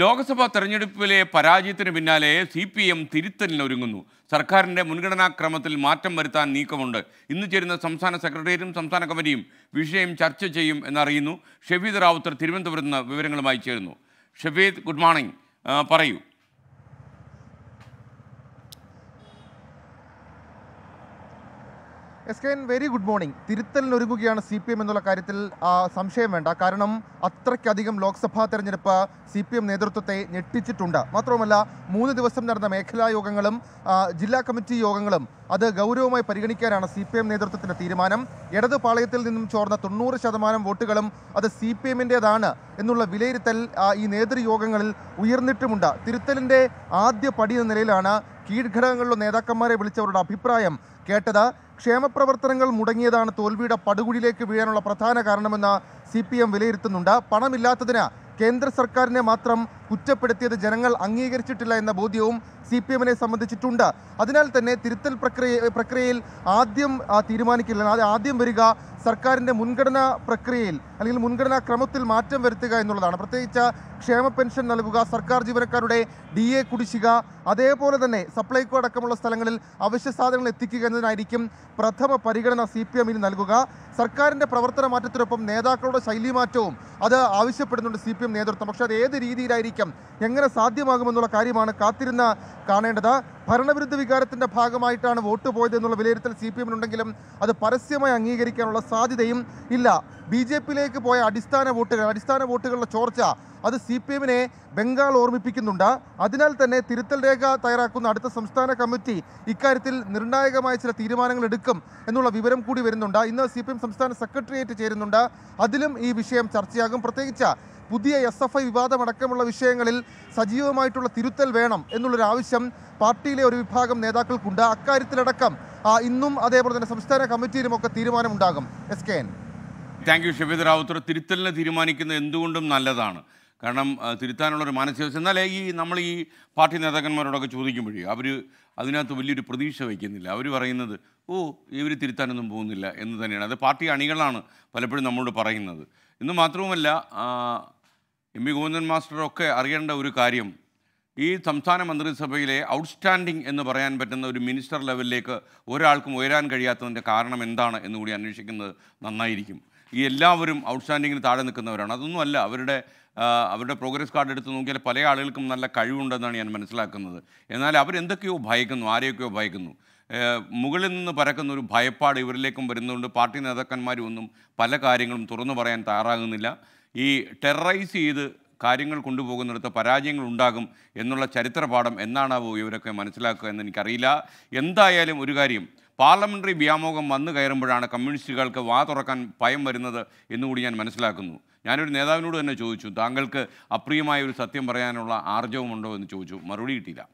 ലോക്സഭാ തെരഞ്ഞെടുപ്പിലെ പരാജയത്തിന് പിന്നാലെ സി പി എം ഒരുങ്ങുന്നു സർക്കാരിൻ്റെ മുൻഗണനാക്രമത്തിൽ മാറ്റം വരുത്താൻ നീക്കമുണ്ട് ഇന്ന് ചേരുന്ന സംസ്ഥാന സെക്രട്ടേറിയറ്റും സംസ്ഥാന കമ്മിറ്റിയും വിഷയം ചർച്ച ചെയ്യും എന്നറിയുന്നു ഷഫീദ് റാവുത്തർ തിരുവനന്തപുരത്ത് നിന്ന് വിവരങ്ങളുമായി ചേരുന്നു ഷഫീദ് ഗുഡ് മോർണിംഗ് പറയൂ S K N very good morning ഒരുങ്ങുകയാണ് സി പി എം എന്നുള്ള കാര്യത്തിൽ സംശയം വേണ്ട കാരണം അത്രയ്ക്കധികം ലോക്സഭാ തെരഞ്ഞെടുപ്പ് സി പി എം നേതൃത്വത്തെ ഞെട്ടിച്ചിട്ടുണ്ട് മാത്രവുമല്ല മൂന്ന് ദിവസം നടന്ന മേഖലാ യോഗങ്ങളും ജില്ലാ കമ്മിറ്റി യോഗങ്ങളും അത് ഗൗരവമായി പരിഗണിക്കാനാണ് സി പി എം നേതൃത്വത്തിൻ്റെ തീരുമാനം ഇടതുപാളയത്തിൽ പാളയത്തിൽ നിന്നും ചോർന്ന തൊണ്ണൂറ് ശതമാനം വോട്ടുകളും അത് സി പി എമ്മിൻ്റേതാണ് എന്നുള്ള വിലയിരുത്തൽ ഈ നേതൃയോഗങ്ങളിൽ ഉയർന്നിട്ടുമുണ്ട് തിരുത്തലിൻ്റെ ആദ്യ പടി എന്ന നിലയിലാണ് കീഴ്ഘടകങ്ങളിലെ നേതാക്കന്മാരെ വിളിച്ചവരുടെ അഭിപ്രായം കേട്ടത് ക്ഷേമപ്രവർത്തനങ്ങൾ മുടങ്ങിയതാണ് തോൽവിയുടെ പടുകുഴിയിലേക്ക് വീഴാനുള്ള പ്രധാന കാരണമെന്ന് സി പി എം വിലയിരുത്തുന്നുണ്ട് പണമില്ലാത്തതിന് കേന്ദ്ര സർക്കാരിനെ മാത്രം കുറ്റപ്പെടുത്തിയത് ജനങ്ങൾ അംഗീകരിച്ചിട്ടില്ല എന്ന ബോധ്യവും സി പി എമ്മിനെ സംബന്ധിച്ചിട്ടുണ്ട് അതിനാൽ തന്നെ തിരുത്തൽ പ്രക്രിയ പ്രക്രിയയിൽ ആദ്യം തീരുമാനിക്കില്ല ആദ്യം വരിക സർക്കാരിൻ്റെ മുൻഗണനാ പ്രക്രിയയിൽ അല്ലെങ്കിൽ മുൻഗണനാ ക്രമത്തിൽ മാറ്റം വരുത്തുക എന്നുള്ളതാണ് പ്രത്യേകിച്ച് ക്ഷേമ പെൻഷൻ നൽകുക സർക്കാർ ജീവനക്കാരുടെ ഡി എ കുടിശ്ശിക അതേപോലെ തന്നെ സപ്ലൈകോ അടക്കമുള്ള സ്ഥലങ്ങളിൽ അവശ്യ സാധനങ്ങൾ എത്തിക്കുക എന്നതിനായിരിക്കും പ്രഥമ പരിഗണന സി പി എമ്മിന് നൽകുക സർക്കാരിൻ്റെ പ്രവർത്തന മാറ്റത്തിനൊപ്പം നേതാക്കളുടെ ശൈലി മാറ്റവും അത് ആവശ്യപ്പെടുന്നുണ്ട് സി പി എം നേതൃത്വം പക്ഷേ അത് ഏത് രീതിയിലായിരിക്കും എങ്ങനെ സാധ്യമാകുമെന്നുള്ള കാര്യമാണ് കാത്തിരുന്ന് കാണേണ്ടത് ഭരണവിരുദ്ധ വികാരത്തിൻ്റെ ഭാഗമായിട്ടാണ് വോട്ട് പോയത് എന്നുള്ള വിലയിരുത്തൽ സി പി എമ്മിനുണ്ടെങ്കിലും അത് പരസ്യമായി അംഗീകരിക്കാനുള്ള സാധ്യതയും ഇല്ല ബി ജെ പിയിലെ താഴേക്ക് പോയ അടിസ്ഥാന വോട്ടുകൾ അടിസ്ഥാന വോട്ടുകളുടെ ചോർച്ച അത് സി പി എമ്മിനെ ബംഗാൾ ഓർമ്മിപ്പിക്കുന്നുണ്ട് അതിനാൽ തന്നെ തിരുത്തൽ രേഖ തയ്യാറാക്കുന്ന അടുത്ത സംസ്ഥാന കമ്മിറ്റി ഇക്കാര്യത്തിൽ നിർണായകമായ ചില തീരുമാനങ്ങൾ എടുക്കും എന്നുള്ള വിവരം കൂടി വരുന്നുണ്ട് ഇന്ന് സി സംസ്ഥാന സെക്രട്ടേറിയറ്റ് ചേരുന്നുണ്ട് അതിലും ഈ വിഷയം ചർച്ചയാകും പ്രത്യേകിച്ച് പുതിയ എസ് എഫ് ഐ വിവാദമടക്കമുള്ള വിഷയങ്ങളിൽ സജീവമായിട്ടുള്ള തിരുത്തൽ വേണം എന്നുള്ളൊരു ആവശ്യം പാർട്ടിയിലെ ഒരു വിഭാഗം നേതാക്കൾക്കുണ്ട് അക്കാര്യത്തിലടക്കം ഇന്നും അതേപോലെ തന്നെ സംസ്ഥാന കമ്മിറ്റിയിലുമൊക്കെ തീരുമാനമുണ്ടാകും S K N thank you Shabeed Rawther തിരുത്തലിനെ തീരുമാനിക്കുന്നത് എന്തുകൊണ്ടും നല്ലതാണ് കാരണം തിരുത്താനുള്ള ഒരു മാനസികാവസ്ഥ എന്നാൽ ഈ നമ്മൾ ഈ പാർട്ടി നേതാക്കന്മാരോടൊക്കെ ചോദിക്കുമ്പോഴേ അവർ അതിനകത്ത് വലിയൊരു പ്രതീക്ഷ വയ്ക്കുന്നില്ല അവർ പറയുന്നത് ഓ ഇവർ തിരുത്താനൊന്നും പോകുന്നില്ല എന്ന് തന്നെയാണ് അത് പാർട്ടി അണികളാണ് പലപ്പോഴും നമ്മളോട് പറയുന്നത് ഇന്ന് മാത്രവുമല്ല എം പി ഗോവിന്ദൻ മാസ്റ്ററൊക്കെ അറിയേണ്ട ഒരു കാര്യം ഈ സംസ്ഥാന മന്ത്രിസഭയിലെ ഔട്ട്സ്റ്റാൻഡിംഗ് എന്ന് പറയാൻ പറ്റുന്ന ഒരു മിനിസ്റ്റർ ലെവലിലേക്ക് ഒരാൾക്കും ഉയരാൻ കഴിയാത്തതിൻ്റെ കാരണം എന്താണ് എന്നുകൂടി അന്വേഷിക്കുന്നത് നന്നായിരിക്കും ഈ എല്ലാവരും ഔട്ട്സ്റ്റാൻഡിങ്ങിന് താഴെ നിൽക്കുന്നവരാണ് അതൊന്നുമല്ല അവരുടെ അവരുടെ പ്രോഗ്രസ് കാർഡ് എടുത്ത് നോക്കിയാൽ പല ആളുകൾക്കും നല്ല കഴിവുണ്ടെന്നാണ് ഞാൻ മനസ്സിലാക്കുന്നത് എന്നാൽ അവരെന്തൊക്കെയോ ഭയക്കുന്നു ആരെയൊക്കെയോ ഭയക്കുന്നു മുകളിൽ നിന്ന് പരക്കുന്ന ഒരു ഭയപ്പാട് ഇവരിലേക്കും വരുന്നതുകൊണ്ട് പാർട്ടി നേതാക്കന്മാരും ഒന്നും പല കാര്യങ്ങളും തുറന്നു പറയാൻ തയ്യാറാകുന്നില്ല ഈ ടെററൈസ് ചെയ്ത് കാര്യങ്ങൾ കൊണ്ടുപോകുന്നിടത്ത് പരാജയങ്ങൾ ഉണ്ടാകും എന്നുള്ള ചരിത്രപാഠം എന്നാണാവോ ഇവരൊക്കെ മനസ്സിലാക്കുക എന്ന് എനിക്കറിയില്ല എന്തായാലും ഒരു കാര്യം പാർലമെൻ്ററി വ്യാമോഹം വന്നു കയറുമ്പോഴാണ് കമ്മ്യൂണിസ്റ്റുകൾക്ക് വാ തുറക്കാൻ ഭയം വരുന്നത് എന്നുകൂടി ഞാൻ മനസ്സിലാക്കുന്നു ഞാനൊരു നേതാവിനോട് തന്നെ ചോദിച്ചു താങ്കൾക്ക് അപ്രിയമായ ഒരു സത്യം പറയാനുള്ള ആർജവമുണ്ടോ എന്ന് ചോദിച്ചു മറുപടി കിട്ടിയില്ല